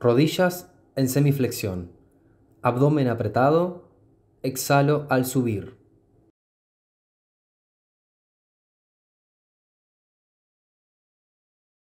Rodillas en semiflexión. Abdomen apretado. Exhalo al subir.